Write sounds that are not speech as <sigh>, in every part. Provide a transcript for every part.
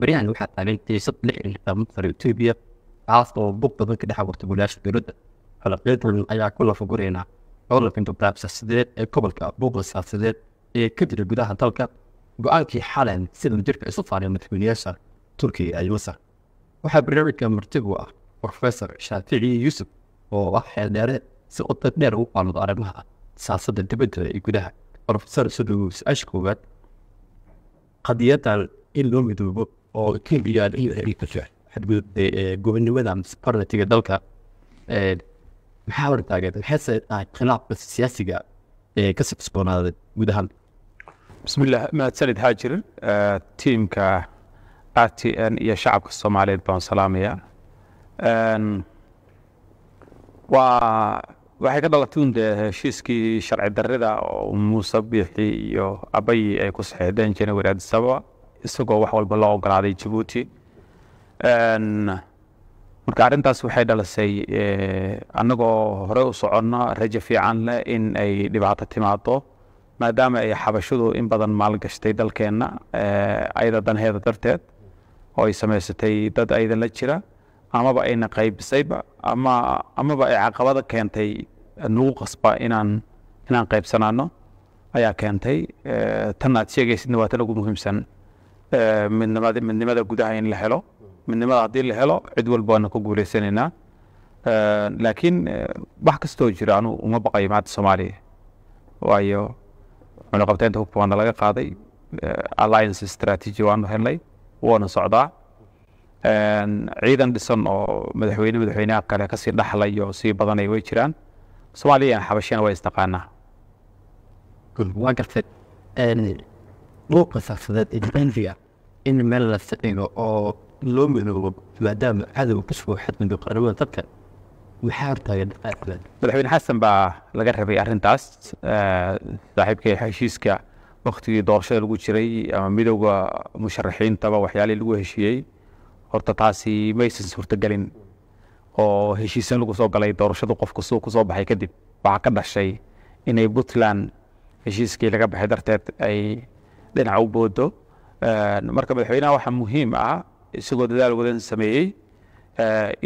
baryahan waxaa taagan tiisad lixdan xitaa mudfar etoobiya kaas oo bug badan ka dhex abuurta golaasha dowladda xalaqeedan ayaa ku lafagoreynaa colafinka baabsasideed ee gobolka buuqasaasadeed ee ka jira gudaha dalka go-aankii xalan sida jirka isu faareen madaxweynayaasha turkiga iyo masar waxaa barnaamijka martigu ah profesor shaafici yuusuf oo ah xeeldheere si odag dheer ugu faaludo arrimaha siyaasadda dibadda iyo gudaha profesor sodhow su-aasha koowaad qadiyadan in loo midoobo oo kenya xadgudubta gobonimada mise dalka maxaa hor taageertay maxayse ah, khilaafka siyaasiga ee ka sibsoonaaday guud ahaan bismillah mahadsanid haajir tiimka r t n iyo shacabka soomaaliyeed baan salaamayaa waa waxay ka dhalatay dee heshiiskii sharci darrida oo muuse biixi iyo abayi ay ku saxiixdeen january addisababa isagoo wax walba loo ogolaaday jabuuti marka arintaas waxay dhalisay eh, anagoo hore u soconna rajo fiican leh in ay dhibaato timaado maadaama ay xabashadu in badan maalgashtay dalkeenna eh, ayada danaheeda darteed oo ay samaysatay dad ayada la jira amaba ayna qaybisayba ama amaba ay caqabada keentay nagu qasba inaan inaan qaybsanaano ayaa keentay eh, tan aad sheegaysidna waa tan ugu muhiimsan midnimada gudaha in la helo midnimada haddii la helo cid walba waana ku guuleysanaynaa laakiin wax kastoo jira anuu uma baqayo maanta soomaaliya waayo cunaqabteynta hubka waana laga qaaday alliance strategy waanu helnay woona socdaa ciidan dhisan oo madaxweyne madaxweynaha kale kasii dhaxlay oo sii badanay way jiraan soomaaliya xabashiyana waa istaqaanaa dhulka saarsadeed ee bandiga in meel la sicigo oo loo midoobo maadaama cadow ka soo qaramada dalka maxaa hortaagan dhaqaaqadan madaxweyne xasan baa laga rabay arintaas saaxiibka heshiiska waktigii doorashada lagu jiray ama midowda musharaxiintaba waxyaalihii lagu heshiiyey horta taasi maysan suurtagelin oo heshiisan lagu soo galay doorashadu qofku suu ku soo baxay kadib waxaa ka dhashay inay puntland heshiiskii laga baxay darteed ay dhinaca u boodo marka madaxweynaha waxaa muhiim ah isagoo dadaal wadan sameeyey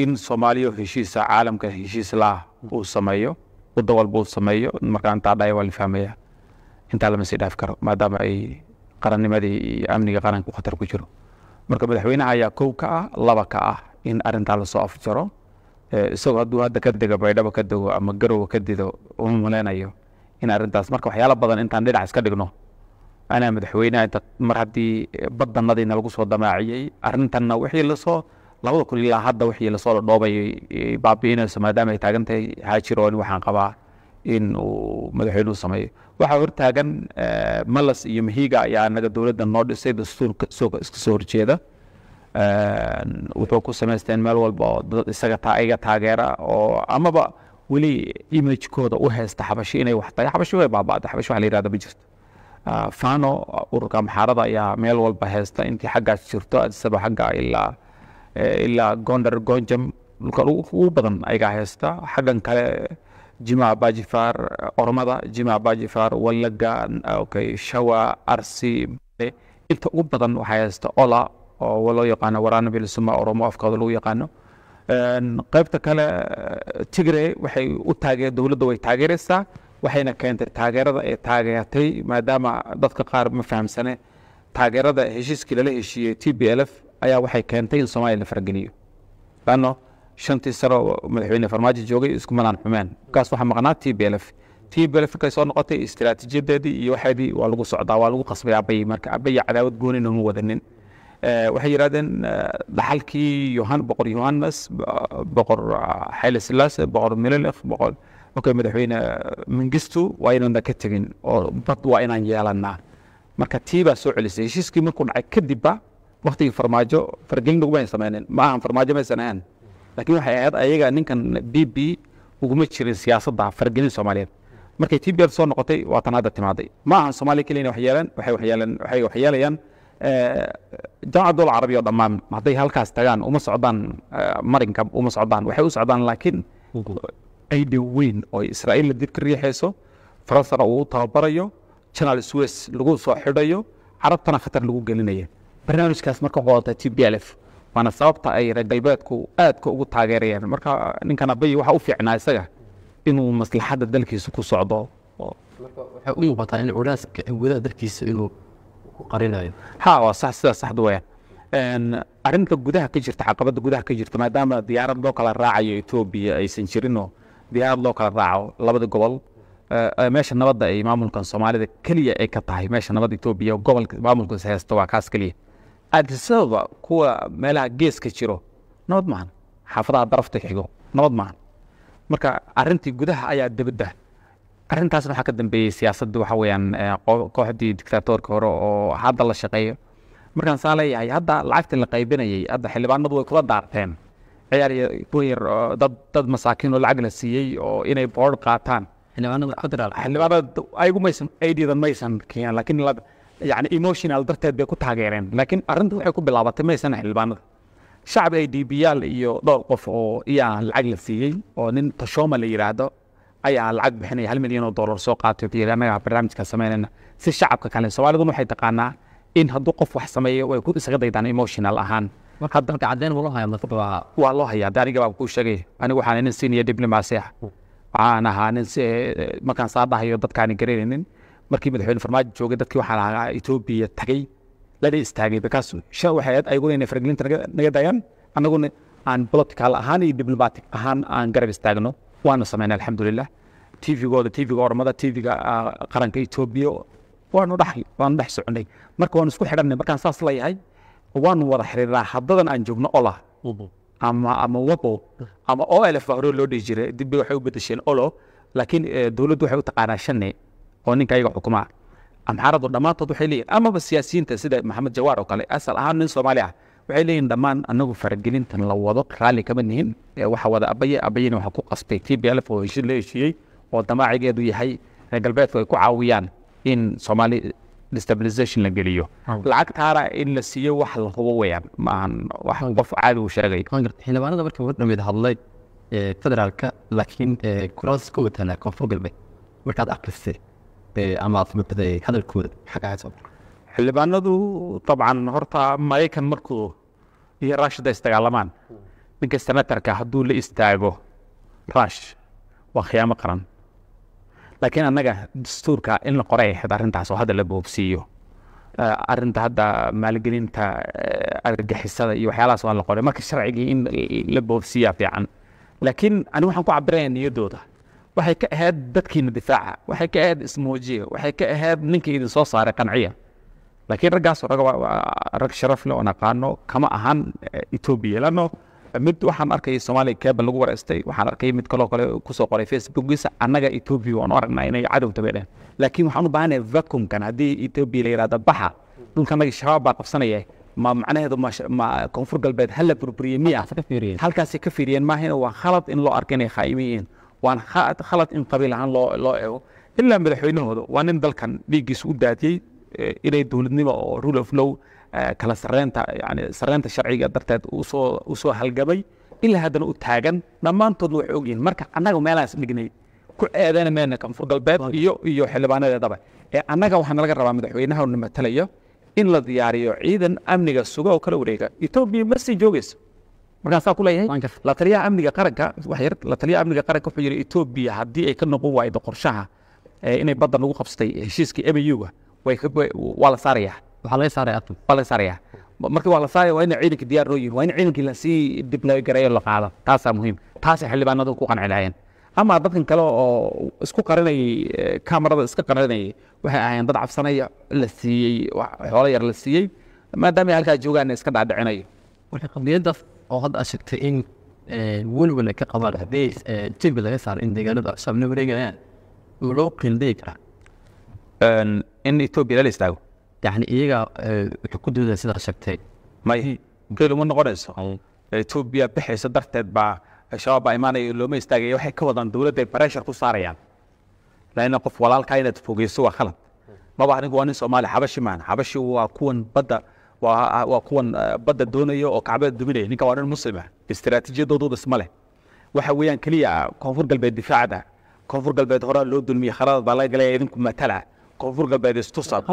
in soomaaliya heshiisa caalamka heshiis laah uu sameeyo wadda walba uu sameeyo marka intaa dhaya waa la fahmaya intaa lama sii dhaafi karo maadaama ay qarannimadii iyo amniga qaranka khatar ku jiro marka madaxweynaha ayaa kow ka ah laba ka ah in arintaa lasoo afjaro isagoo hadduu hadda ka dega baydhabo ka dego ama garowa ka dido uma maleynayo in arintaas marka waxyaala badan intaan dhinac iska dhigno anaa madaxweyneha inta mar haddii eh, badanadiina lagu soo damaaciyey arintanna wixii lasoo labada kun ilaa hadda wixii lasoo ladhoobay eh, baabiinayso maadaama ay taagan tahay haajirooni waxaan qabaa in uu madaxweynuhu sameeyo waxaa hortaagan eh, malas iyo mahiiga ayaa naga dowladda noo dhisay dastuurka iska soo horjeeda wuxuu ku samaysteen meel walba oo dad isaga iga taageera oo amaba weli imajkooda u haysta xabashi inay wax tahay xabashi way baaba'day xabashi wax la yirahda ma jirto Ah, fano ururka maxaarada ayaa meel walba haysta intii xaggaas jirto adisaba xagga ilaa eh, ilaa gondar gonjam dhulka ugu badan ayagaa haysta xaggan kale jima bajifar ormada jima bajifar walaga ah, shawa arsi inta ugu badan waxaa haysta ola oo loo yaqaano waraana bilisuma oromo afkooda lagu yaqaano eh, qaybta kale eh, tigre waxay u taageer dowladda way taageeraysaa waxayna keentay taageerada ay taageertay maadaama dadka qaar ma fahamsane taageerada heshiiskii lala heshiiyey t b l f ayaa waxay keentay in soomaaliya la fargeliyo lanno shantii sano madaxweyne farmaajo joogay isku malaan xumeen markaas waxaa maqnaa t b l f t b l f markay soo noqotay istiraatiijiyadeedii iyo waxeedii waa lagu socdaa waa lagu qasbay abayi marka abayi cadaawad gooni nooma wadanin eh, waxay yidhahdeen eh, dhaxalkii boqor yohanes boqor xayla eh, boqor milelef boqor marka madaxweyne uh, mangistu waa inana ka tegin oo bad waa inaan yeelanaa marka tii soo celisay heshiiskii markuu dhacay kadibba waktigii farmaajo fargelin uguma samaynin maahan farmaajo maysan ahan laakiin waxay ahayd ayaga ninkan b b uguma jirin siyaasadda fargelin soomaaliyeed markay tii beer soo noqotay waa tan hadda timaaday ma ahan soomaaliya keliyana wax yeelan waxay waxyeelayaan eh, jaamacad dowla carabiya oo dhammaan hadday halkaas tagaan uma socdaan eh, marinka uma socdaan waxay u socdaan laakiin aidhow weyn oo israa'iilna dib ka riixayso faransana uu tababarayo janaal sweys lagu soo xidhayo carabtana khatar lagu gelinaya barnaamijkaas marka wuxuu wataa t b l f waana sababta ay reer galbeedku aadka ugu taageerayaan marka ninkan abayi waxa u fiicnaa isaga inuu maslaxadda dalkiisa ku socdo waxay u muuqataa in culaaska awoodaha dalkiisa inuu ku qarinayo ha waa sax sidaas saxda weyaan arrinta gudaha ka jirta caqabadda gudaha ka jirta maadaama diyaarad loo kala raacayo etoobiya aysan jirinoo dee loo kala raaco labada gobol eh, eh, meesha nabadda ay maamulkan soomaalida keliya ay ka tahay meesha nabadda etoobiya gobolka maamulkas haysta waa kaas keliya aadsisadaba kuwa meelaha geeska jiro nabad maahan xaafadaha darafta xigo nabad maahan marka arintii gudaha ayaa dabadda arintaas waxaa ka dambeeyey siyaasadda waxa weyaan eh, kooxdii dictaatorka hore oo hadda la shaqeeyo markaan saa leeyahay hadda lacagta la qaybinayay hadda xildhibaanadu way kula daarteen ciyaar kuwa yar dad dad masaakiin oo lacag la siiyey oo inay boor qaataan emotional darteed bay ku taageereen laakiin arrinta waxay ku bilaabatay maysan xildhibaanada shacab ay dbyaal iyo dhowr qof oo iyaa lacag la siiyey oo nin tashooma la yidhaahdo ayaa lacag bixinaya hal milyan oo doolar soo qaatay biyiri annagaa barnaamijka samaynayna si shacabka kale soomaalidun waxay taqaanaa in hadduu qof wax sameeyo way ku isaga daydaan emotional ahaan markaa dalka cadeen ma loo haya waa loo hayaa de aniga baan kuu sheegay anigu waxaan inin senior diplomacy ah hmm. waxaan ahaa nin markaan saa dhahayo dadkaani garanaynin markii madaxweyne farmaajo joogay dadkii waxaan ahaa etoobiya tagay lana istaagay bakaas shan waxay ahayd ayaguna inay faragelinta naga daayaan annaguna aan political ahaan iyo diplomatic ahaan aan garab istaagno waana sameynay alxamdulilah tvgooda tvga ormada tvga ah, qaranka etoobiya waanu dhaxay waanu dhex soconay marka waanu isku xidhanay markaan saas la yahay waanu wada xiriirnaa hadadan aan joogno ola ama ama wabo ama olf baa hore loo dhihi jiray dibbe waxay u bedesheen olo laakiin eh, dowladdu waxay u taqaanaa shane oo ninka ayaga xukumaa amxaaraddu dhammaantood waxay leeyihin amaba siyaasiyiinta sida maxamed jawaar oo kale asal ahaan nin soomaali ah waxay leeyihin dhammaan anagu faragelintan la wado raalli kama nihin eh, waxa wada abaye abayena waxa ku qasbay t b lf oo heshiid la heshiiyey oo damaacigeedu yahay reer galbeedku ay ku caawiyaan in soomaali destabilization la geliyo lacag in la siiyo wax la hubo weyaan maahan wax qof caadi uu sheegay xildhibaanada marka wadhamid hadlay federaalka laakiin kuraas koonfur galbeed markaad akristay ama aad mabaday hadalkooda xildhibaanadu dabcan horta maraykan markuu iyo rush isdagaalamaan ninka senatarka hadduu la istaago rush waa khiyaamo qaran laakiin annaga dastuurka in la qoray ahayd arintaas oo hadda la boobsiiyo eh, arinta hadda maalgelinta eh, argagixisada iyo waxyaalahaas waa la qoray marka sharcigii in la boobsiiyaa fiican laakiin ani waxaan ku cabiraya niyadooda waxay ka ahayd dadkiina difaaca waxay ka ahayd ismoojiya waxay ka ahayd ninka idin soo saaray qanciya laakiin raggaas rag rag sharaf leh oon aqaano kama ahan etoobiya eh, lanno mid waxaan arkay somalia cable lagu wareystay waxaan arkay mid kaloo kale kusoo qoray facebookiisa annaga etobia waanu aragnaa inay cadowta bay dheheen laakiin waxaan u baahanahay vacumkan haddii etobia la yidhahda baxa dhulka annaga shabaab baa qabsanaya ma macnaheedu ma koonfur galbeed hala burburiyey miya halkaasay ka fiiriyeen maahina waa khalad in loo arka inay khaa'imi yihiin waan khalad in qabiil ahaan loo loo eego ilaa madaxweynahooda waa nin dalkan dhiiggiisa u daadiyey eh, inay dowladnimo oo rule of law kala sareynta yani sareynta sharciga darteed usoo usoo halgabay ilaa haddana u taagan dhammaantoodna waxay ogyihiin marka annaga meelaas dhignay ku eedayna koonfur galbeed iyo iyo xildhibaanedeedaba ee annaga waxaa nalaga rabaa madaxweynaha na matalayo in la diyaariyo ciidan amniga suga kala wareega etoobiya ma sii joogeyso markaasaa ku leeyahay la taliyaha amniga qaranka waxyar la taliyaha amniga qaranka wuxuu yidhi etoobiya haddii ay ka noqon waaydo qorshaha inay badda nagu qabsatay heshiiskii emu-ga waa la saarayaa waa laga saaraya ah. marka waa la saaraya waa ina in ciidankii la ama dadkan kale oo isku qarinayay eh, kamarada iska qarinayay waxay dad cabsanaya la siiyey xoolo yar la iska dhaadhicinayo marka qabliyadaas oo ah eh, eh, istaago yani iyaga ku dooda sidaa sheegtay may geel uma noqonayso etoobiya bixaysa darteed baa shabaab baa imaanaya looma istaagaya waxay ka wadaan dowladda ay ku saarayaan laina qof walaalkaa inaad fogeyso waa khalad maba arinku waa nin soomaali xabashi maahan xabashi waa kuwan badda waa kuwan badda doonaya oo kacbada duminaya ninka waa nin muslima istiraatiijiyadoodu dhisma leh waxa weeyaan keliya koonfur galbeed difaacada koonfur galbeed horaa loo dulmiyey khaladad baa laga galaya idinku matala koonfur galbeed istusaad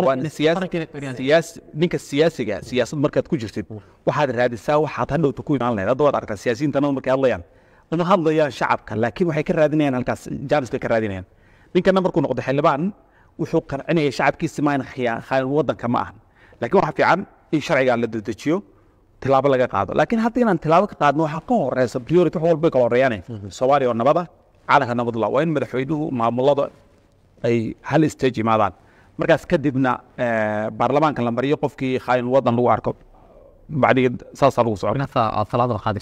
ninka siyaasiga siyaasad markaad ku jirtid waxaad raadisaa waxaad hadhowta ku imaan lahayd hadda waad arkaa siyaasiyiintanada markay hadlayaan nama hadlayaan shacabka laakiin waxay ka raadinayaan halkaas jaaniska ka raadinayaan ninkana markuu noqdo xildhibaan wuxuu qancinaya shacabkiisi ma aan wadanka ma ahan laakiin waxaa fiican in sharcigaa la dedejiyo tilaabo laga qaado laakiin hadda inaan tilaabo ka qaadno waxaa ka horeysa priority wax walbay kala horeeyaane soomaaliya oo nabada caalamka nabadula waa in madaxweynuhu maamulada ay hal stage imaadaan markaas kadibna eh, baarlamaanka la mariyo qofkii khaain wadan lagu arko bacdig saasaa lagu soconafaankarta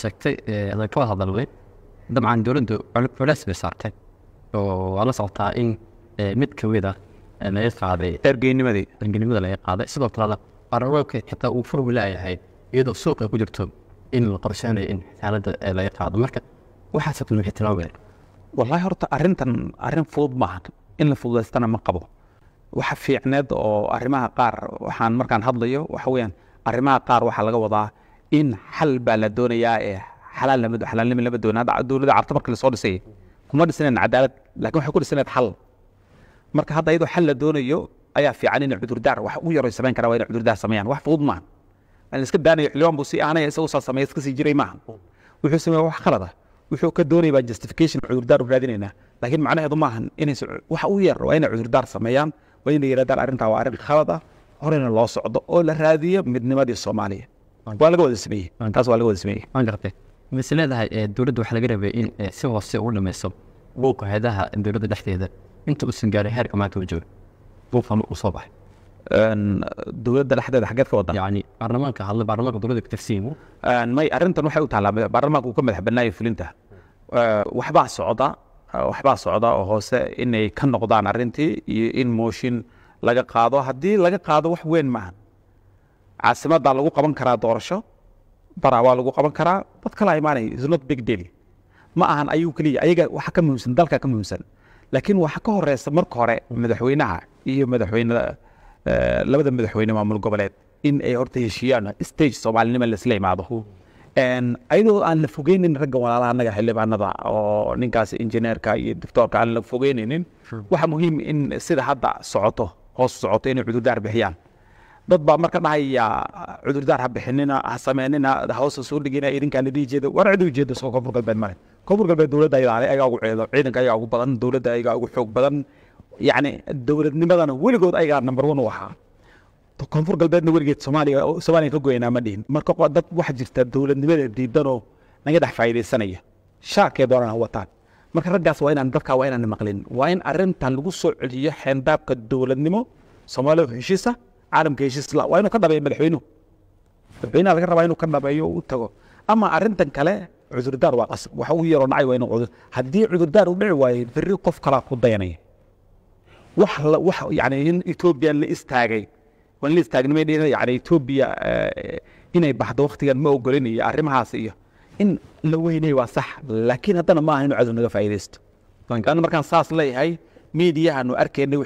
sheegtay eh, adan ka wada hadalnay dabcan saartay oo la socotaa in eh, mid ka ah, laga qaaday ergeynimadii ergeynimada sidoo kalena baraweebka xitaa uu furmi iyadoo suuqa ku jirto in la qorsheynayo in xisaaladda laga qaado marka wallahi horta arintan arin fudud maaha in la fududaystana ma qabo waxa fiicneed oo arimaha qaar waxaan markaan hadlayo waxaweyaan arimaha qaar waxaa laga wadaa in xal baa la doonayaa ee alaalnimi lama doona dowladda carta marka lasoo dhisay kuma dhisnayn cadaalad lakin waxay ku dhisnayd xal marka hadda iyadoo xal la doonayo ayaa fiican in cudurdaar wax ugu yaro samayn kara waa in cudurdaar sameeyaan wax fudud maaha iska daanayo xiliwan buu si aanaya isagu saa sameey iska sii jiray maaha wuxuu sameeya wax khalada ah wuxuu ka doonaya baan justification cudurdaar u raadinaynaa laakiin macnaheedu maahan ahan inaysan waxa uu waa inay cudurdaar sameeyaan waa inay yidhahdaan arintaa waa arrin khalad ah horeyna loo socdo oo la raadiyo midnimadii soomaaliya waa laga wada sameeyey taas waa laga wada sameeyey waan gartay mise leedahay dowladda waxaa laga rabay in si hoose u dhameyso buuqa hay-adaha dowladda dhexdeeda inta uusan gaaray heerka maanta uu joogo buuq ama uu soo baxay dowladda dhexdeeda xageed ka wadan yani baarlamaanka hadlay baarlamaanka dowladda ka tirsiimu may arrintan waxay u taallaa baarlamaanka uu ka madax bannaayo fulinta waxbaa socda waxbaa socda oo hoose inay ka noqdaan arrintii iyo in mooshin laga qaado haddii laga qaado wax weyn maaha caasimaddaa lagu qaban karaa doorasho baraa waa lagu qaban karaa dad kala imaanay isnot big deal ma ahan ayuu keliya ayaga waxa ka muhiimsan dalka ka muhiimsan laakiin waxa ka horeysa marka hore madaxweynaha iyo madaxweynea Eh, labada madaxweyne maamul goboleed in ay horta heshiiyaan stage soomaalinima laisla imaado hmm. ayadoo aan la fogeynin ragga walaalaha anaga xildhibaanada oo ninkaas injineerka iyo doctoorka aan la fogeynaynin hmm. waxaa muhiim in sida hadda socoto hoos socoto inay cudurdaar bixiyaan dad baa marka dhahaya cudurdaar ha bixinina ha sameynina hoosa soo dhigina idinkaan idin jeeda waan cidi ujeeda soo koonfur galbeed male koonfur galbeed dowladda ayadaa ayagaa ugu ceedo ciidanka ayagaa ugu badan dowladda ayagaa ugu xoog badan yani dowladnimadana weligood ayagaa number one u ahaa koonfur galbeedna weligeed somaaliya somaaliya ka goynaa ma dhihin marka dad waxaa jirta dowladnimada diidanoo naga dhex faa'iidaysanaya shaarkee doonana wataan marka raggaas waa inaan dadkaa waa inaan maqlin waa in arrintan lagu soo celiyo xeendaabka dowladnimo soomaalida heshiisa caalamka heshiis waa inuu ka dhabeeyo madaxweynuhu madaxweynaha laga rabaa inuu ka dhabeeyo u tago ama arrintan kale cudurdaar waa qasab waxa ugu yaroo dhacay waa inuu cudur haddii cudurdaar u dhici waayo berri qof kalaa ku dayanaya in etoobiya la eh, ma ogolinayo arrimahaas iyo in la weynay waa sax laakiin haddana ma aha naga faa'idaysto an markaan saas leeyahay miidiyahanu arkaynay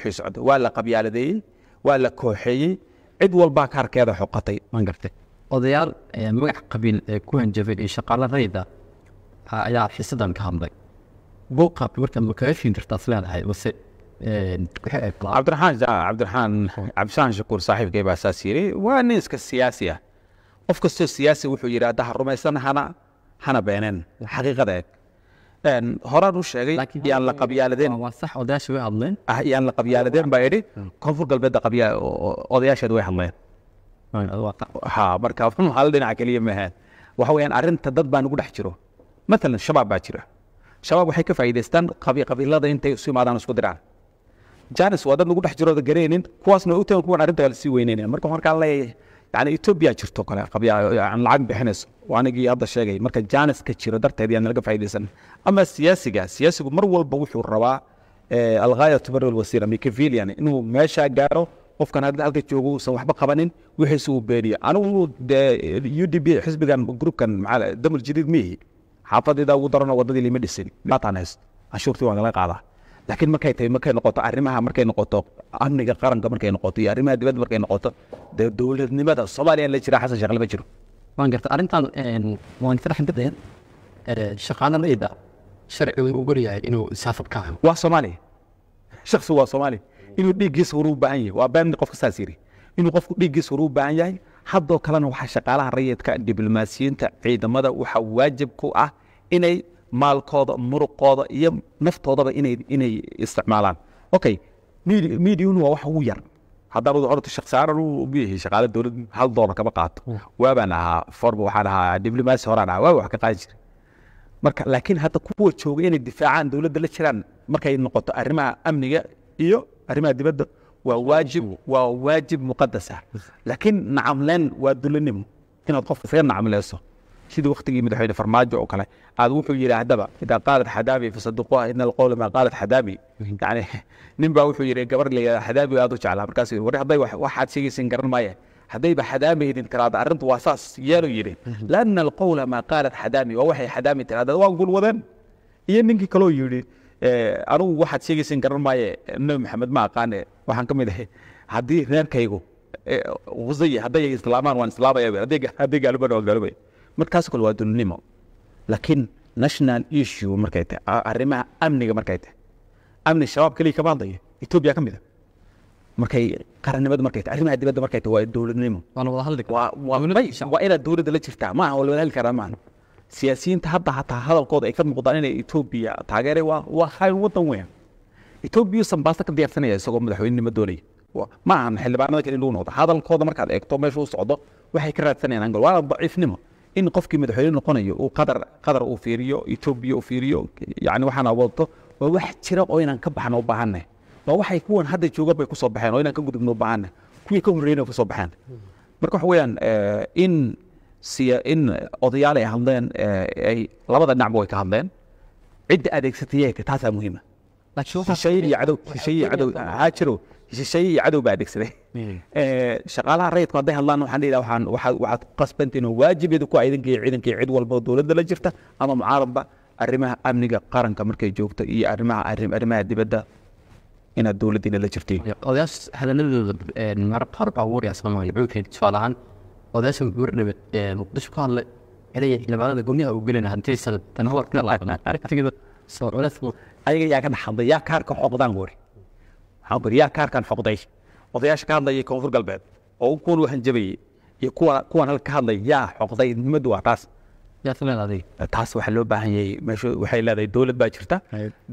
waa la qabyaaladeeyey waa la kooxeeyey cid walbaa kaarkeeda xoqatay ma gartay odayaal eh, eh, ku hanjabay iyo ah, ayaa xisadan ka hadlay cabdiramaan cabdiramaan cabdisaan shakuur saaxiibkay baa saas yidhi waa nin iska siyaasi ah qof kastoo siyaasi wuxuu yidhi hadda ha rumaysan hana hana beeneen xaqiiqada eg horaan u sheegay yaan la qabyaaladeen yaan ah, la qabyaaladeen baa idhi hmm. koonfur galbeedda qabya odayaasheed way hadleen ha marka <laughs> hal dhinaca keliya maahan waxa weyaan arrinta dad baa nagu dhex jiro matalan shabaab baa jira shabaab waxay ka faa'iidaystaan qabiilada intay isu imaadaan isku diraan janis waa dad lagu dhex jirooda gareynin kuwaasna waa utagan kuwan arrinta lasii weyneynaya marka waxaan kaan yani etoobiya jirto kale qabyaan lacag bixinayso waa anigii hadda sheegay marka janiska jiro darteed yaan laga faa'iidaysan ama siyaasiga siyaasigu mar walba wuxuu rabaa eh, alghaya tubari alwasiila mikavilian inuu meesha gaaro qofkan halka joogo uusan waxba qabanin wixiis uu beeniyo anigu eh, u d b xisbigan groupkan damul jadiid miihi xaafadayda ugu darano wadadii lima dhisin baataan haysto canshuurtii waan kala qaadaa laakiin markay tahay markay noqoto arrimaha markay noqoto amniga qaranka markay noqoto iyo arrimaha dibadda markay noqoto dee dowladnimada soomaaliya la jira xasan sheekh lama jiro waan garta arrintan waan sarax dadeen er, shaqaaladayda sharci wuu ogolyahay inuu saafad ka waa soomaaliya shaksi waa soomaaliya inuu dhiiggiisa horu u baahan yahay waa baamni qofka saas yiri inuu qofku dhiiggiisa horu u baahan yahay haddoo kalena waxaa shaqaalaha rayidka diblomaasiyiinta ciidamada waxaa waajib ku ah inay maalkooda muruqooda iyo naftoodaba inay isticmaalaan okay mediunu waa wax ugu yar haddaan horta shaksaaran biyihii dowlad hal doolar kama qaato hmm. waabaan ahaa forba waxaan ahaa diblomaasi horaan ahaa waaba wax ka qaadi jiray marka laakiin hadda kuwa jooga inay difaacaan dowladda la jiraan markay noqoto arrimaha amniga iyo arrimaha dibadda waa waajib waa waajib muqadas laakiin nacamleen waa dulanimo inaad qof isaga nacamleyso sida wakhtigii madaxweyne farmaajo oo kale aad wuxuu yidhaahdaba idaa qaalat xadaami fasaduquha ah, ina alqowla maa qaalat xadaami yani nin baa wuxuu yidhi gabar la yidhahda xadaami aad u jeclaa markaas war hadday waxaad sheegaysan garan maaya haddayba xadaami idin tiraada arrintu waa saas yaaluu yidhi laana alqowla maa qaalat xadaami waa waxay xadaami tiraada waan gulwadeen iyo ninkii kaloo yidhi anugu waxaad sheegaysan garan maaye nabi maxamed ma aqaane waxaan ka mid ahay haddii reerkaygu husaye hadday islaamaan waan islaamaya hadday gaalibaa waan gaalibaya markaas kale waa dulnimo laakiin national issue markay tahay arrimaha amniga markay tahay amni shabaab keliya kama hadlaya etoobiya ka mid a markay qarannimadu markay tahay arrimaha dibadda markay tahay waa dowladnimo waa inaad dowladda la jirtaa maaha waa la hadli karaa maaha siyaasiyiinta hadda hataa hadalkooda ay ka muuqdaan inay etoobiya taageere waa waa hay wadan weyn etoobiya usan ka diyaarsanaya isagoo madaxweynenimo doonaya ma ahan xildhibaanada keli lagu noqdo hadalkooda markaad eegto meesha u socdo waxay ka raadsanayaan angol waana daciifnimo in qofkii madaxweyne noqonayo uu qadar qadar uu fiiriyo etoobiya uu fiiriyo yani waxaan awooto waa wax jira oo inaan ka baxno u baahannahay waa waxay kuwan hadda jooga bay ku soo baxeen oo inaan ka gudubno u baahannahay kuwii ka horreynay ka baxeen marka waxa weeyaan eh, in siya in odayaal ay hadleen eh, ay labada dhinacba way ka hadleen cidda adeegsatayee taasaa muhiima laakiin waxaa iyo cadow shisheeye iyo cadow haa jiro shisheeye iyo cadow baa adeegsaday shaqaalaha rayidku hadday hadlaan waxaan dhihi lahaa waxaad ku qasbantiin oo waajibeeda ku ah idinka iyo cid walba dowladda la jirta ama mucaaradba arrimaha amniga qaranka markay joogto iyo arrimaha arrimaha dibadda inaad dowladdiina la jirtiin odayaas hadaladooda marar qaar soomaaliya wuxuu keenay tusaale ahaan odayaasha muxuu warnaba muqdisho ka hadlay cilaya xildhibaanada gomyaha uu gelinaa haddii aysan tan ayaga yaa ka dhaxaday yaa kaarka xoqdaan wari xambariyaha kaarkan xoqday odayaasha ka hadlayay koonfur galbeed oo kuwan waxaan jabayey iyo kuwan halka ka hadlay yaa xoqday nimadu waa taas taas waxaa loo baahan yahay meeshu waxay leedahay dowlad baa jirta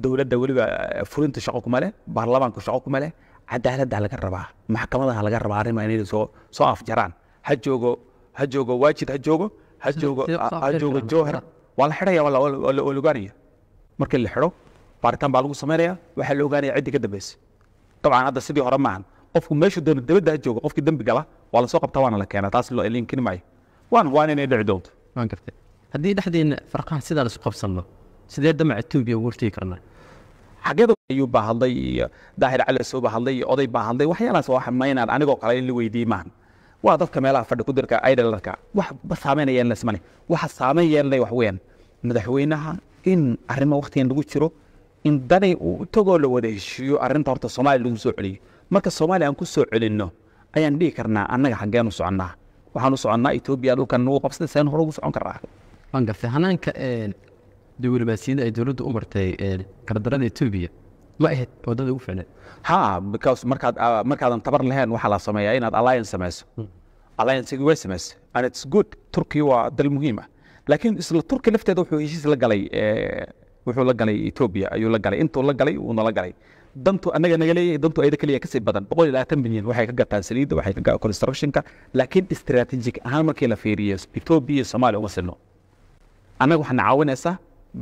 dowladda weliba eh, fulinta shaqo kuma leh baarlamaanku shaqo kuma leh cadaaladdaa laga rabaa maxkamadaha laga rabaa arrimaa inay soo soo afjaraan ha joogo ha joogo waajid ha joogo ha joogo ha joogo jowhar waa la xidhaya waa la ogaanaya markii la xidho baaritaan baa lagu samaynaya waxaa la ogaanaya ciddii ka dambeysay طبعا هذا سيدي هرم معن قفكو ماشي دون الدبل ده جوجو قفكو دم بقلا ولا سوق طبعا لك انا تاس لو الين كني معي وان وان اني دعي دوت وان كفتي هدي دحدين فرقان سيدا لسوق بصلنا سيدي دمع التوبي وورتي كرنا حقيقة أيوب بهالضي داهر على سو بهالضي أضي بهالضي وحيا لا سواح ما ينال أنا قو قليل ويدي معن وأضف كمالا فرد كدرك أيد لك وح بس عمين ين لسمني وح سامي ين in danay uu tagoo la wada heshiiyo arrinta horta soomaaliya lagu soo celiyey marka soomaaliya aan ku soo celinno ayaan dhihi karnaa annaga xaggeenu soconnaa waxaan u soconnaa etoobiya dhulkan wuu qabsadaysaan hore ugu socon karnaa waan gartay hanaanka diblomaasiyadda ay dowladdu u martay kardarada etoobiya ma ahayd waddada ugu ficneed ha because markaad ah, markaadan tabar lahayn waxaa la sameeyaa inaad alliance samayso hmm. alliancegi way samaysay and it's good turkey waa dal muhiim ah laakiin isla turkey lafteeda wuxuu heshiis la galay wuxuu la galay etoobiya ayuu la galay intuu la galay wuu nala galay dantu anaga naga leeyahay dantu ayada kaliya kasii badan boqol iyo labaatan milyan waxay ka gataan saliidda waxay ka gataan constructionka laakiin istaraatiijik ahaan markii la fiiriyo etoobiya iyo soomaaliya uma silno annaga waxaana caawinaysaa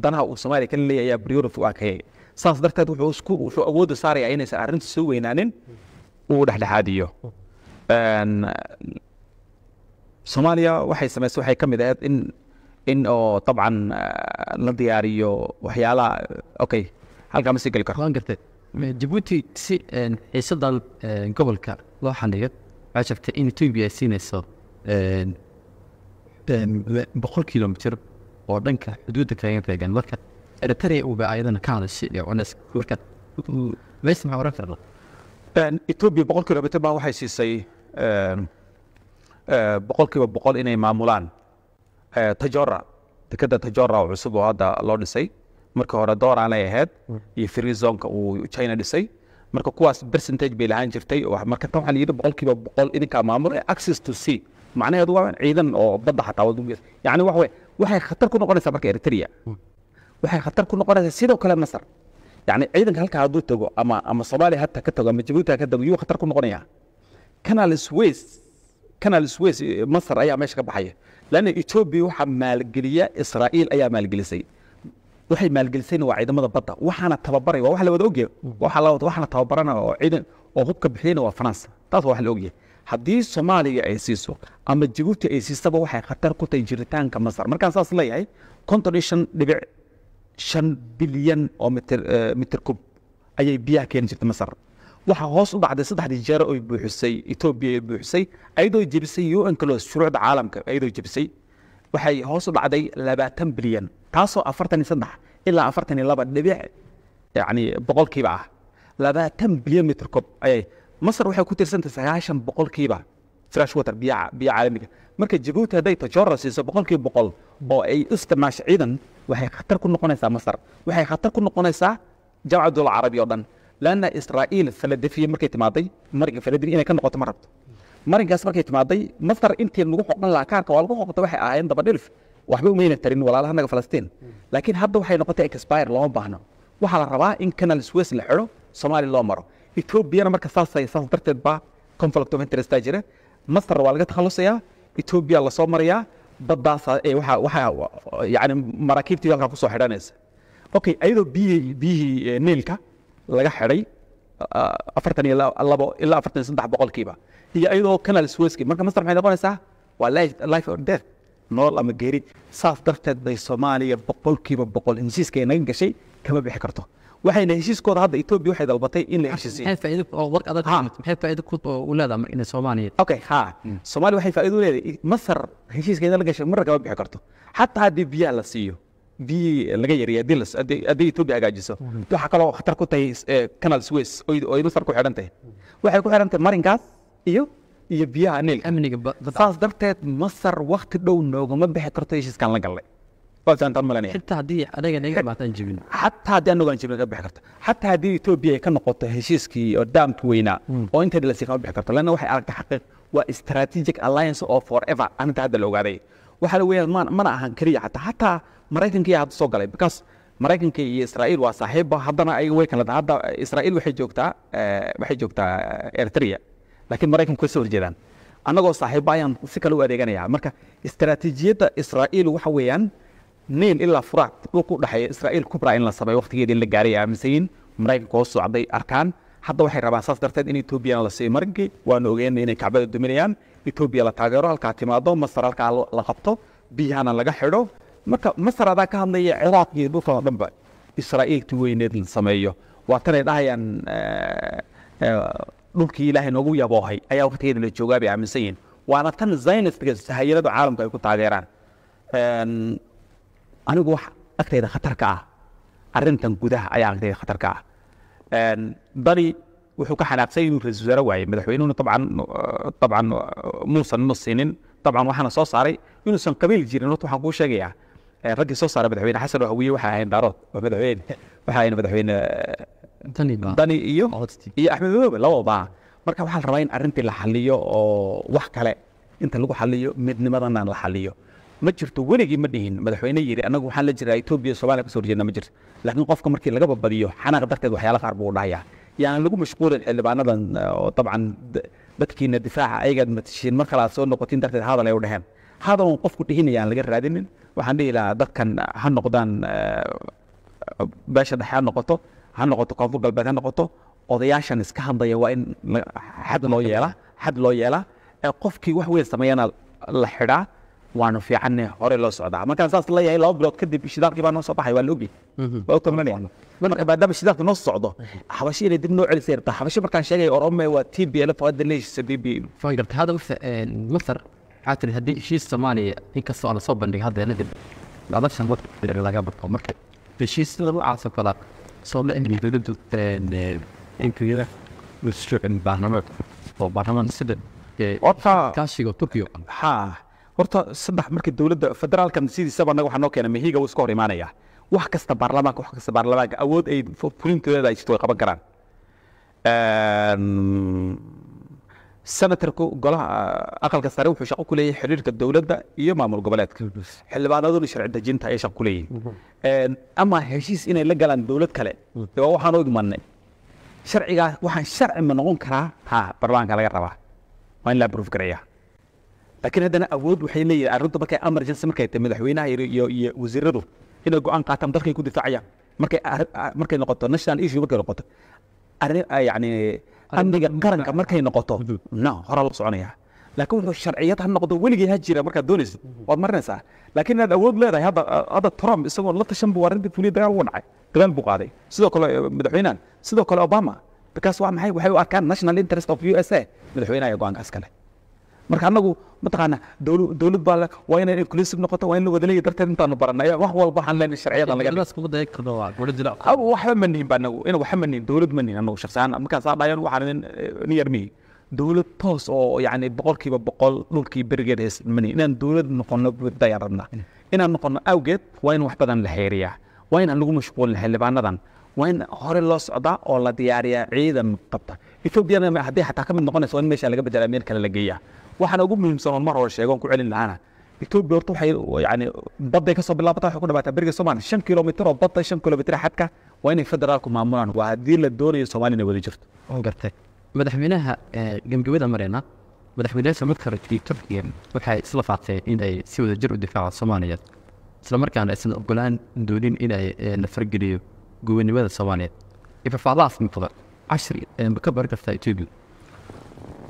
danaha uu soomaaliya ka leeyahay ayaa priority u arkayay saas darteed wuxuu isku wuxuu awoodda saarayaa inaysan arrintu soo weynaanin uu dhexdhexaadiyo soomaaliya waxay samaysay waxay ka mid ahayd in in oo dabcan ah, la diyaariyo waxyaalaha okay halkaa ma sii geli karo garteed jabuuti si xiisadan gobolka loo xandhigo waxaa jirta in etoobiya ay siinayso boqol kilomitr oo dhanka xuduudda kaga reegan marka eritaria uba ayadana ka hadashay ee cuneys marka mees maxaa oran karna etoobiya boqol kilomitr baa waxay siisay boqolkiiba boqol inay maamulaan tajora dekada tajora oo cusub oo hadda loo dhisay marka hore dooranay ahayd hmm. iyo freezonka uu china dhisay marka kuwaas percentage bay lahaan jirtay marka tan waxaa layidhi boqolkiiba boqol idinkaa maamul access to sea macnaheedu waa ciidan oo badda xataa yani waxa waxay khatar ku noqonaysaa marka eritrea hmm. waxay khatar ku noqonaysaa sidoo kale masar yani ciidanka halkaa hadduu tago ama ama soomaaliya hata ka tago ama jabuuti ha ka tago yuu khatar ku noqonayaa canal sways canal sweys eh, masar ayaa meesha ka baxaya lanna etoobiya waxaa maalgeliya israa'iil ayaa maalgelisay waxay maalgelisayna waa ciidamada badda waxaana tababaraya waa wax la wada ogyahay mm-hmm. waxaana tababarana oo ciidan oo hubka bixiyayna waa faransa taas wax la ogyahay haddii soomaaliya ay siiso ama jabuuti ay siisaba waxay khatar ku tahay jiritaanka masar markaan saas leeyahay konton iyo shan dhibic shan bilyan oo mitir eh, mitir kub ayay biyaha keeni jirta masar waxaa hoos u dhacday saddexdii jeer oy buuxisay etoobiya ay buuxisay ayadoo jebisay un kalo shuruucda caalamka ayadoo jebisay waxay hoos u dhacday labaatan bilyan taasoo afartan iyo saddex ilaa afartan iyo laba dhibic yani boqolkiiba ah labaatan bilyan mitr kob ayay masar waxay ku tirsantay sagaashan boqolkiiba fresh water biyaa biya caalamiga marka jabuuti hadday tajoora siiso boqolkiiba boqol oo ay u isticmaasho ciidan waxay khatar ku noqonaysaa masar waxay khatar ku noqonaysaa jamcadul carabi oo dhan lanna israa'iil faladefriya markay timaaday mariga faladefriya inay ka noqoto ma rabto marinkaas markay timaaday mastar intii lagu xoqan lahaa kaarka waa lagu xoqanta waxay ahaayeen daba waxba umayna tarin walaalaha falastiin laakiin hadda waxay noqotay expire looma baahno waxaa la rabaa in canal swiss la xidho soomaaliya loo maro etoobiyana marka saasay saas darteed baa conflict of interesta jira mastar waa laga takhalusayaa etoobiya lasoo marayaa baddaasa waxaa waxaa yani maraakiibtii halkaa kusoo xidhanaysa okay ayadoo biyihii neelka laga xidhay afartan iyo labo ilaa afartan iyo waa life or nool ama geeri saas darteed bay soomaaliya boqolkiiba gashay kama bixi karto waxayna heshiiskooda hadda etoobiya waxay dalbatay in la kama bixi karto xataa haddii biyaha la siiyo hadii laga yareey hadii etobia hagaajiso waxaa kaloo waxtar ku tahay eh, canal swiss oy masar ku xidhan tahay waxay ku xidhan tahay marinkaas iyo iyo biyaha niilkasaas darteed masar wakti dhow noogama bixi karto heshiiskan la gallay xataa haddii anagaan jibin ka bixi karto xataa haddii etoobiya ay ka noqoto heshiiskii oo daamki weynaa hmm. oo inta dhilasi kama bixi karto lanna waxay aragta xaqiiq waa strategic alliance oo forever arinta hadda la ogaaday waxaa la weeyaa mana ahan keliya xataa xataa maraykanki hadda soo galay because maraykanka iyo israail waa saaxiibba haddana ayaga way kala hadda israail waxay joogtaa eh, waxay joogtaa eh, eritrea laakiin maraykanku ka horjeedaan annagoo saaxiibba ayaan si kale u adeeganayaa marka istaraatiijiyadda israail waxa weeyaan niil ilaa furaaq dhulku dhexeeya israail kubra in la sameeyo waqtigeeda la gaaray aaminsayin maraykanka hoos socday arkaan hadda waxay rabaan saas darteed in etoobiyana la siiyo maraynkii waanu ogeen inay kacbada dominayaan etoobiya la taageero halkaa timaado masar halkaa la qabto biyahana laga xidho marka masar adaa ka hadlaya ciraaq iyo dhulkan oo dhanba israa'iil ti weyneed la sameeyo waa tanay dhahayaan dhulkii ilaahay noogu yaboohay ayaa waktigeeda la joogaa bay aaminsan yihin waana tan zaynatga hay caalamka ay ku taageeraan anigu wax agtayda khatarka ah arintan gudaha ayaa agtayda khatarka ah dani wuxuu ka xanaaqsay inuu ra-isul wasaare waaye madaxweynuhuna abcan abcan uh, muusan ma siinin dabcan waxaana soo saaray inuusan qabiil jirin horta waxaan kuu sheegayaa raggii soo saara madaxweyne xasan oo hawiye waxaa ahayn daarood oo madaxweyne waxaa ahayn madaxweyne dani iyo iyo axmed madoobe labada marka waxaa la rabaa in arrintii la xaliyo oo wax kale inta lagu xaliyo midnimadanaan la xaliyo ma jirto weligii ma dhihin madaxweyne yiri anagu waxaan la jiraa etoobiya iyo kasoo horjeedna ma jirto laakiin qofka markii laga babadiyo xanaaq darteed waxyaala qaar buu dhahayaa yaan lagu mashquulin xildhibaanadan oo dabcan dadkiina difaaca ayagaad matashiin mar soo noqotin darteed hadal ay u dhaheen hadal oon qofku dhihinaya laga raadinin waxaan dhihi lahaa dadkan ha noqdaan eh, beesha dhexe ha noqoto ha noqoto koonfur galbeed ha noqoto odayaashan iska hadlaya waa in xad loo yeelaa xad loo yeelaa qofkii wax weyn sameeyana la xidhaa waanu fiicanne hore loo socdaa markaan saas la yahay laba bilood kadib shidaalkii baa noo soo baxay waa la mhm. marka maadaama shidaalka noo socdo xabasho inay dib noo celisay rabtaa xabasho markaan sheegay orome waa t b l fadaleysha b waxaa tiri haddii heshiis soomaaliya inkastoo aan lasoo bandhigay haddeena dib adashan wadda laga barto marka heshiisada noocaasoo kala sooma ahli dowladdu inkiyada mashruucin baarlamaanka oo baarlamaan sida kaashiga turkiyo ha horta saddex marka dowladda federaalkan sidiisaba annaga waxaa noo keena mehiga wuu iska hor imaanayaa wax kasta baarlamaanka wax kasta baarlamaanka awood ay fulintooda ay jirto way qaban karaan ehm, senatarku golaha ah, aqalka sare wuxuu shaqo ku leeyahay xiriirka dowladda iyo maamul goboleedka xildhibaanaduna sharci dejinta ayay shaqo ku leeyihin ama heshiis inay la galaan dowlad kale waa waxaan og imanay sharcigaa waxaan sharci ma noqon karaa ha barlamanka laga rabaa waa in la abroof gareeya laakiin haddana awood waxay leeyihin arrintu markay emergency markay tahay madaxweynaha iyo iyo wasiiradu inay go-aan qaataan dalkay ku difaacayaan markay ah, ah, markay noqoto national issue markay noqoto arrin yani amniga qaranka markay noqoto horaa la soconaya laakiin wuxuu sharciyad ha noqdo weligii ha jira markaad doonayso waad marinaysaa laakiin inaad awood leedahay hadda trump isagoo la tashan bu arrinta fuliya dagaal uga dhacay dagaal buu qaaday sidoo kale eh, madaxweynehan sidoo kale obama because waa maxay waxay u arkaan national interest of u s a madaxweyneha ee go-aankaas kale marka anagu mataqaana dowlad baa waa inay inclusive noqoto waa in la wadaleeya darteed intaanu baranay wax walba waxaan leenahay sharciyadan laga waxba ma anagu ina waxba ma dowlad ma anagu shakhsi ahaan markaan dhayan waxaan idin eh, nin yar dowlad toos oo yani boqolkiiba boqol dhulkii berigeed haysan inaan dowlad noqono dayaan rabnaa inaan noqono awgeed waa in wax badan la xeeriyaa waa in lagu mashquulin xildhibaanadan waa in hore loo socdaa oo la diyaariyaa ciidan qabta ethoobiya hadday xataa ka mid noqonaysa waa in meesha laga bedelaa meel kale la geeyaa waxaan ugu muhiimsan oon mar hore sheegoon ku celin lahaana etoobiya horta waxay yani badday kasoo bilaabataa waxay ku dhamaataa beriga soomaaliya shan kilomitir oo badda shan kilomitir xadka waa inay federaalku maamulaan waa haddii la doonayo soomaaliya inay wada jirto gartay madaxweynaha gabagabada mareena madaxweynaha samadka rajii turkiya waxay isla faatay inay si wada jir u difaaca soomaaliya isla markaana aysan ogolaan doonin inay la fargeliyo gobanimada soomaaliya ifafaadahaas muuqda cashir ka baran kartaa etoobiya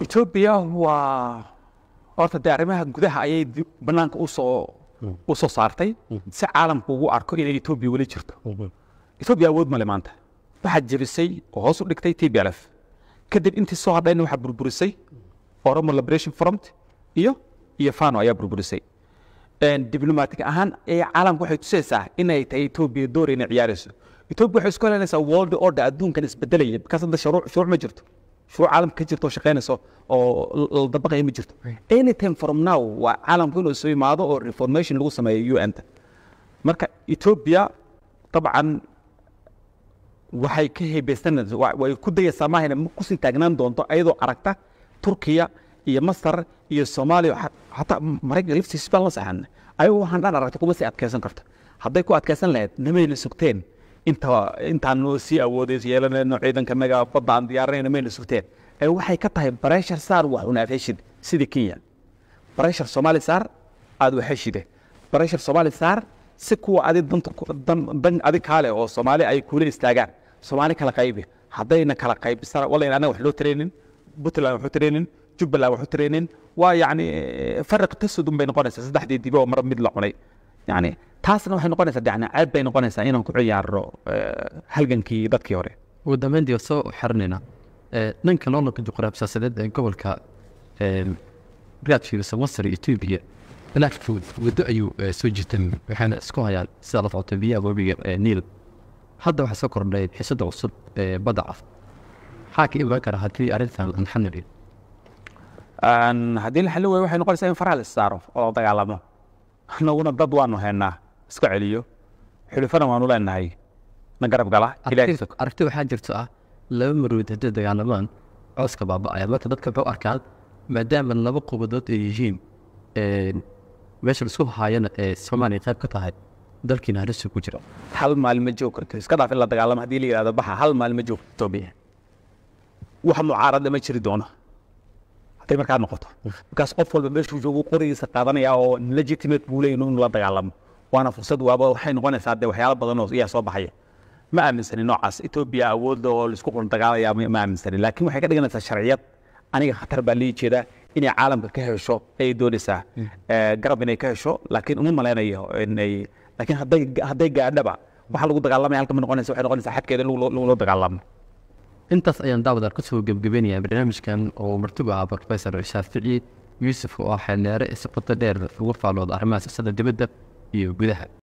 etoobiya waa horta de arrimaha gudaha ayay banaanka usoo u hmm. saartay hmm. si caalamku ugu arko inay etoobiya weli jirto oh, etoobiya awood male maanta waxaa jebisay oo hoos u dhigtay t b l f kadib intii soo hadhayna waxaa burburisay oromo liberation front iyo iyo fano ayaa burburisay diblomatic ahaan ayay caalamka waxay tusaysaa inay tahay etoobiya doorayna ciyaarayso etoobiya waxay isku helanaysaa world order adduunkan isbedelaya markaas hadda shuruuc ma jirto shuu caalam ka jirto oo shaqaynayso oo dabaqaya ma jirto anytime from now waa caalamku inuu isu imaado oo reformation lagu sameeyo u n marka etoobiya dabcan waxay ka hebeysanays way ku dayaysaa maahayna ma kusin taagnaan doonto ayadoo aragta turkiya iyo masar iyo soomaaliya hataa maraykan laftiis baan la saxana ayagu waxaan dhan aragta kuma sii adkaysan karto hadday ku adkaysan lahayd namayna sugteen inta intaanu sii awoodays yeelanayno ciidankanaga badda aan diyaarinayno mayna sugteen ee waxay ka tahay bareshar saar wax unaad heshid sida kenya bareshar soomaali saar aad wax heshide soomaali saar si kuwa adi danta adi kaale oo soomaali ay kula istaagaan soomaali kala qaybi haddayna kala qaybisana wallayn annaga wax loo taraynin puntland wax u jubbaland wax u waa yacni faraq tasudun bay noqonaysaa saddexdii dibi oo mar mid la cunay yani taasna waxay noqonaysaa yani ceeb bay noqonaysaa inaan ku ciyaaro eh, halgankii dadkii hore ugu dambeyntii soo xirinaynaa eh, dhanka loolanka juqraabsaasadeed ee gobolka markaad eh, fiiriso masar iyo etoobiya waddo ayuu soo jitan waxaana isku hayaan sidaa la socota biyaha webiga niil hadda waxaa soo kordhay xiisada cusub ee badda caf maxaa ka imaan kara haddii arrintan aan xanilin haddii la xalin waayo waxay noqonaysaa in faraha la saaro oo dagaalamo anaguna dad waanu haynaa iska celiyo xulifana waanu leenahay na garab gala aragti waxaa jirto ah laba marood hadday dagaalamaan cooska baaba'aya marka dadka wuxuu arkaa maadaama laba qubadood ay yihiin meesha laisku haayana ee soomaaliya qayb ka tahay dalkiina halisu ku jira hal maalin ma joog karto iska dhaaf in la dagaalamo haddii la yidhahdo baxa hal maalin ma joog karto wax mucaarada ma jiri doono haday markaa noqoto markaas qof walba meeshuu joogu qorigiisa qaadanaya oo legitimate buu leeyahy inuu la dagaalamo waana fursad waaba waxay noqonaysaa dee waxyaalo badanoo iyaa soo baxaya ma aaminsani noocaas etoobiya awoodda oo laisku quldagaalaya ma aaminsani laakiin waxay ka dhiganaysaa sharciyad aniga khatar baa lii jeeda inay caalamka ka hesho ayay doonaysaa hmm. eh, garab inay ka hesho laakiin uma malaynayo inay laakiin hadday gaadhaba waxa lagu dagaalamaya halka ma noqonaysa waxay noqonaysaa xadkeeda lagu dagaalamo intaas ayaan daawadaar kusoo gebgebeynayaa barnaamijkan oo martigu ah brofesor shaafici yuusuf oo ah xeelneere isqoto dheer uga faalooda arrimaha siyaasada dibadda iyo gudaha